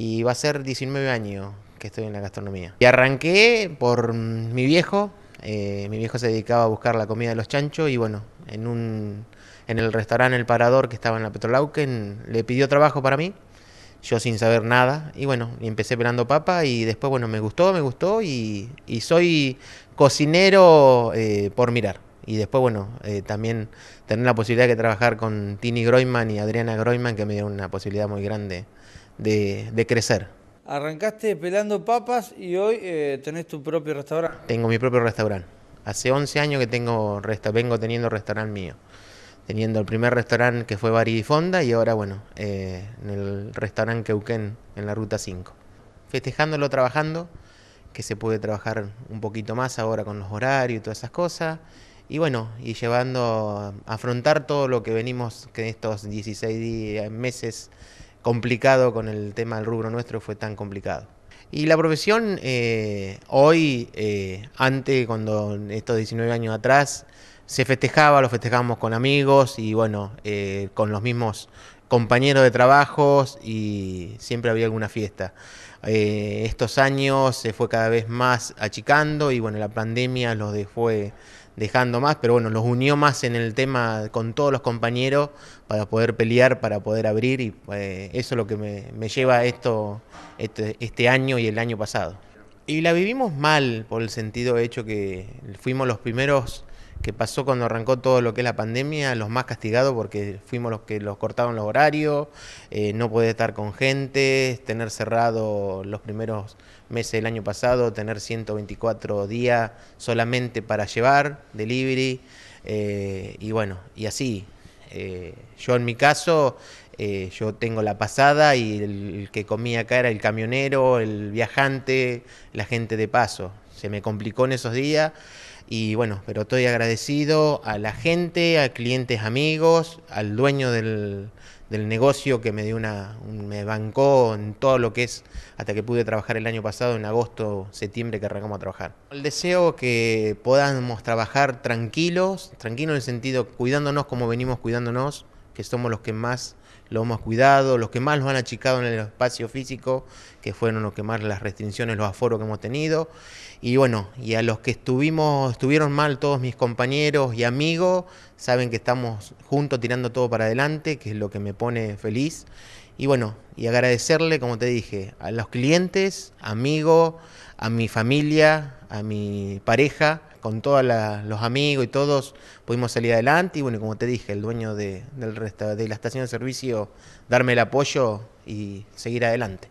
y va a ser 19 años que estoy en la gastronomía. Y arranqué por mi viejo, eh, mi viejo se dedicaba a buscar la comida de los chanchos y bueno, en, un, en el restaurante El Parador que estaba en la Petrolauken, le pidió trabajo para mí, yo sin saber nada y bueno, y empecé pelando papa y después bueno, me gustó, me gustó y, soy cocinero eh, por mirar. Y después, bueno, eh, también tener la posibilidad de trabajar con Tini Groiman y Adriana Groiman, que me dieron una posibilidad muy grande de, crecer. Arrancaste pelando papas y hoy eh, tenés tu propio restaurante. Tengo mi propio restaurante. Hace 11 años que tengo vengo teniendo restaurante mío. Teniendo el primer restaurante que fue Fonda y Fonda... ...y ahora, bueno, eh, en el restaurante Queuquén, en la Ruta 5. Festejándolo, trabajando, que se puede trabajar un poquito más ahora con los horarios y todas esas cosas. Y bueno, y llevando, a afrontar todo lo que venimos, que en estos 16 meses complicado con el tema del rubro nuestro, fue tan complicado. Y la profesión eh, hoy, eh, antes, cuando estos 19 años atrás, se festejaba, lo festejábamos con amigos y bueno, eh, con los mismos compañeros de trabajos y siempre había alguna fiesta. Eh, estos años se fue cada vez más achicando y bueno, la pandemia los fue eh, dejando más, pero bueno, los unió más en el tema con todos los compañeros para poder pelear, para poder abrir y eh, eso es lo que me, lleva a esto este, este año y el año pasado. Y la vivimos mal por el sentido hecho que fuimos los primeros que pasó cuando arrancó todo lo que es la pandemia, los más castigados porque fuimos los que los cortaron los horarios, eh, no poder estar con gente, tener cerrado los primeros meses del año pasado, tener 124 días solamente para llevar, delivery, eh, y bueno, y así. Eh, yo en mi caso, yo tengo la pasada y el que comía acá era el camionero, el viajante, la gente de paso se me complicó en esos días. Y bueno, pero estoy agradecido a la gente, a clientes amigos, al dueño del, negocio que me dio una, me bancó en todo lo que es hasta que pude trabajar el año pasado, en agosto, septiembre que arrancamos a trabajar. El deseo que podamos trabajar tranquilos, tranquilos en el sentido cuidándonos como venimos cuidándonos, que somos los que más lo hemos cuidado, los que más lo han achicado en el espacio físico, que fueron los que más las restricciones, los aforos que hemos tenido. Y bueno, y a los que estuvimos, estuvieron mal todos mis compañeros y amigos, saben que estamos juntos tirando todo para adelante, que es lo que me pone feliz. Y bueno, y agradecerle, como te dije, a los clientes, amigos, a mi familia, a mi pareja, con todos los amigos y todos pudimos salir adelante. Y bueno, como te dije, el dueño de, del de la estación de servicio, darme el apoyo y seguir adelante.